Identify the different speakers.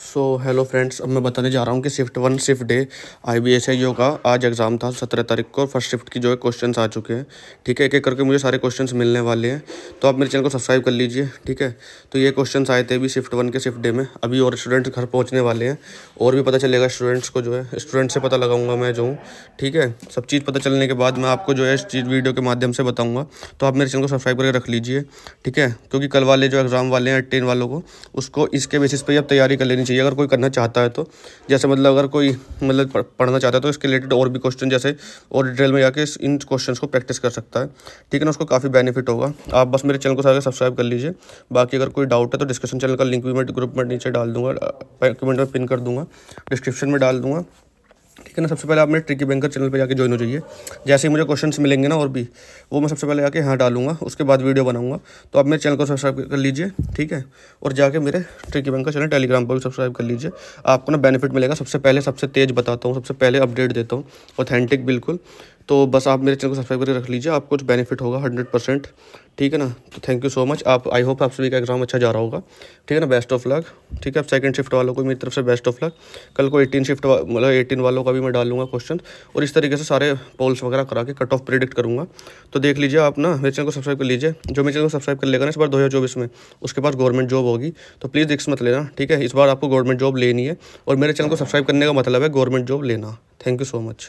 Speaker 1: so hello friends अब मैं बताने जा रहा हूँ कि shift one shift day I B S I U का आज एग्ज़ाम था सत्रह तारीख को फर्स्ट शिफ्ट की जो है क्वेश्चन आ चुके हैं ठीक है एक एक करके मुझे सारे क्वेश्चन मिलने वाले हैं तो आप मेरे चैनल को सब्सक्राइब कर लीजिए ठीक है तो ये क्वेश्चन आए थे अभी शिफ्ट वन के शिफ्ट डे में अभी और स्टूडेंट्स घर पहुँचने वाले हैं और भी पता चलेगा स्टूडेंट्स को जो है स्टूडेंट से पता लगाऊंगा मैं जो हूँ ठीक है सब चीज़ पता चलने के बाद मैं आपको जो है इस चीज़ वीडियो के माध्यम से बताऊँगा तो आप मेरे चैनल को सब्सक्राइब करके रख लीजिए ठीक है क्योंकि कल वाले जो एग्ज़ाम वाले हैं टेन वालों को उसको इसके बेसिस पर ही आप तैयारी कर लेनी चाहिए अगर कोई करना चाहता है तो जैसे मतलब अगर कोई मतलब पढ़ना चाहता है तो इसके रिलेटेड और भी क्वेश्चन जैसे और डिटेल में जाकर इन क्वेश्चन को प्रैक्टिस कर सकता है ठीक है ना उसको काफ़ी बेनिफिट होगा आप बस मेरे चैनल को सारे सब्सक्राइब कर लीजिए बाकी अगर कोई डाउट है तो डिस्कशन चैनल का लिंक भी मैं ग्रुप में नीचे डाल दूँगा कमेंट में पिन कर दूँगा डिस्क्रिप्शन में डाल दूँगा इसके ना सबसे पहले आप मेरे ट्रिकी बैंकर चैनल पर जाकर ज्वाइन हो जाइए जैसे ही मुझे क्वेश्चन मिलेंगे ना और भी वो मैं सबसे पहले आके यहाँ डालूंगा उसके बाद वीडियो बनाऊंगा तो आप मेरे चैनल को सब्सक्राइब कर लीजिए ठीक है और जाके मेरे ट्रिकी बैंकर चैनल टेलीग्राम पर भी सब्सक्राइब कर लीजिए आपको ना बेनिफिट मिलेगा सबसे पहले सबसे तेज़ बताता हूँ सबसे पहले अपडेट देता हूँ ऑथेंटिक बिल्कुल तो बस आप मेरे चैनल को सब्सक्राइब करके रख लीजिए आपको कुछ बेनिफिट होगा हंड्रेड परसेंट ठीक है ना तो थैंक यू सो मच आप आई होप आप सभी का एग्जाम अच्छा जा रहा होगा ठीक है ना बेस्ट ऑफ लक ठीक है आप सेकंड शिफ्ट वालों को मेरी तरफ से बेस्ट ऑफ लक कल को एटीन शिफ्ट मतलब एटीन वालों का भी मैं डालूंगा क्वेश्चन और इस तरीके से सारे पोल्स वगैरह करा के कट ऑफ प्रिडिक्ट करूँगा तो देख लीजिए आप ना मेरे चैनल को सब्सक्राइब कर लीजिए जो मेरे चैनल को सब्सक्राइब कर लेगा ना इस बार दो में उसके पास गवर्नमेंट जॉब होगी तो प्लीज़ रिक्स मत लेना ठीक है इस बार आपको गवर्नमेंट जॉब लेनी है और मेरे चैनल को सब्सक्राइब करने का मतलब है गवर्नमेंट जॉब लेना थैंक यू सो मच